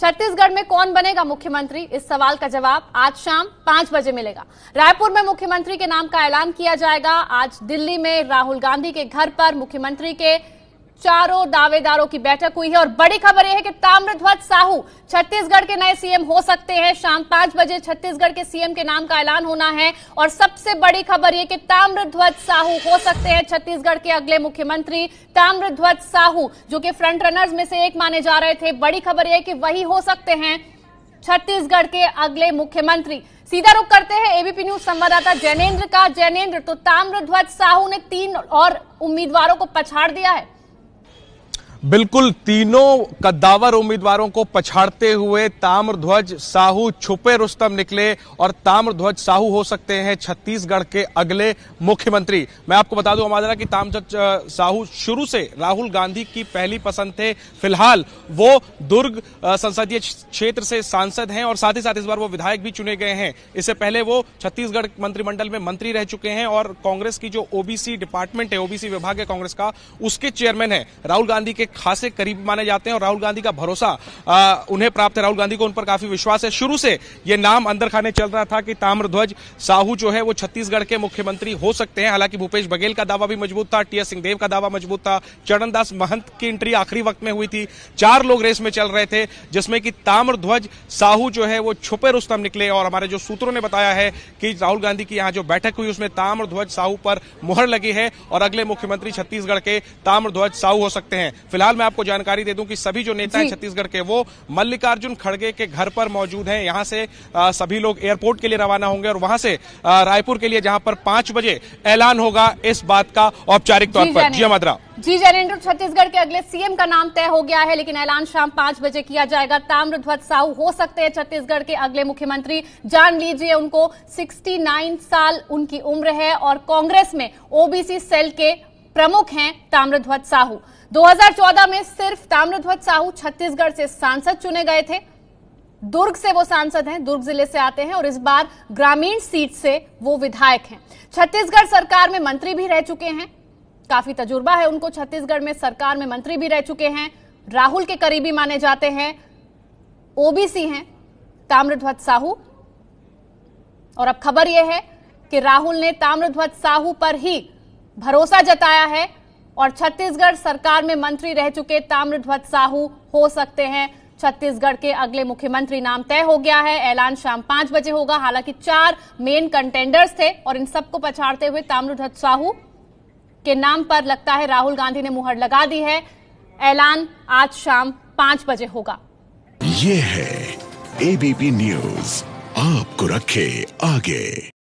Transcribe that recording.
छत्तीसगढ़ में कौन बनेगा मुख्यमंत्री इस सवाल का जवाब आज शाम पांच बजे मिलेगा रायपुर में मुख्यमंत्री के नाम का ऐलान किया जाएगा आज दिल्ली में राहुल गांधी के घर पर मुख्यमंत्री के चारों दावेदारों की बैठक हुई है और बड़ी खबर यह है कि ताम्रध्वज साहू छत्तीसगढ़ के नए सीएम हो सकते हैं शाम पांच बजे छत्तीसगढ़ के सीएम के नाम का ऐलान होना है और सबसे बड़ी खबर यह कि ताम्रध्वज साहू हो सकते हैं छत्तीसगढ़ के अगले मुख्यमंत्री ताम्रध्वज साहू जो कि फ्रंट रनर्स में से एक माने जा रहे थे बड़ी खबर यह कि वही हो सकते हैं छत्तीसगढ़ के अगले मुख्यमंत्री सीधा रुख करते हैं एबीपी न्यूज संवाददाता जैनेन्द्र का जैनेन्द्र तो ताम्रध्वज साहू ने तीन और उम्मीदवारों को पछाड़ दिया है बिल्कुल तीनों कद्दावर उम्मीदवारों को पछाड़ते हुए ताम्रध्वज साहू छुपे रुस्तम निकले और ताम्रध्वज साहू हो सकते हैं छत्तीसगढ़ के अगले मुख्यमंत्री मैं आपको बता दूं हमारा कि ताम्रध्वज साहू शुरू से राहुल गांधी की पहली पसंद थे फिलहाल वो दुर्ग संसदीय क्षेत्र से सांसद हैं और साथ ही साथ इस बार वो विधायक भी चुने गए हैं इससे पहले वो छत्तीसगढ़ मंत्रिमंडल में मंत्री रह चुके हैं और कांग्रेस की जो ओबीसी डिपार्टमेंट है ओबीसी विभाग है कांग्रेस का उसके चेयरमैन है राहुल गांधी के खासे करीब माने जाते हैं और राहुल गांधी का भरोसा आ, उन्हें प्राप्त है राहुल गांधी को उन पर काफी विश्वास है शुरू से ये नाम अंदर खाने चल रहा था कि ताम्रध्वज साहू जो है वो छत्तीसगढ़ के मुख्यमंत्री हो सकते हैं हालांकि भूपेश बघेल का दावा भी मजबूत था टी एस सिंहदेव का दावा मजबूत था चरणदास महंत की एंट्री आखिरी वक्त में हुई थी चार लोग रेस में चल रहे थे जिसमें कि ताम्रध्वज साहू जो है वो छुपे रुस्तम निकले और हमारे जो सूत्रों ने बताया है कि राहुल गांधी की यहां जो बैठक हुई उसमें ताम्रध्वज साहू पर मुहर लगी है और अगले मुख्यमंत्री छत्तीसगढ़ के ताम्रध्वज साहू हो सकते हैं फिलहाल मैं आपको जानकारी दे दूं कि सभी जो नेता हैं छत्तीसगढ़ के वो मल्लिकार्जुन खड़गे के घर पर मौजूद हैं यहां से सभी लोग एयरपोर्ट के लिए रवाना होंगे और वहां से रायपुर के लिए जहां पर पांच बजे ऐलान होगा इस बात का औपचारिक तौर पर जी मद्रा जी जैनेन्द्र छत्तीसगढ़ के अगले सीएम का नाम तय हो गया है लेकिन ऐलान शाम पांच बजे किया जाएगा ताम्रध्वज साहू हो सकते हैं छत्तीसगढ़ के अगले मुख्यमंत्री जान लीजिए उनको 69 साल उनकी उम्र है और कांग्रेस में ओबीसी सेल के प्रमुख हैं ताम्रध्वज साहू 2014 में सिर्फ ताम्रध्वज साहू छत्तीसगढ़ से सांसद चुने गए थे दुर्ग से वो सांसद हैं दुर्ग जिले से आते हैं और इस बार ग्रामीण सीट से वो विधायक हैं छत्तीसगढ़ सरकार में मंत्री भी रह चुके हैं काफी तजुर्बा है उनको छत्तीसगढ़ में सरकार में मंत्री भी रह चुके हैं राहुल के करीबी माने जाते हैं ओबीसी हैं ताम्रध्वज साहू और अब खबर यह है कि राहुल ने ताम्रध्वज साहू पर ही भरोसा जताया है और छत्तीसगढ़ सरकार में मंत्री रह चुके ताम्रध्वज साहू हो सकते हैं छत्तीसगढ़ के अगले मुख्यमंत्री नाम तय हो गया है ऐलान शाम पांच बजे होगा हालांकि चार मेन कंटेंडर्स थे और इन सबको पछाड़ते हुए ताम्रध्वज साहू के नाम पर लगता है राहुल गांधी ने मुहर लगा दी है ऐलान आज शाम पांच बजे होगा ये है एबीपी न्यूज आपको रखे आगे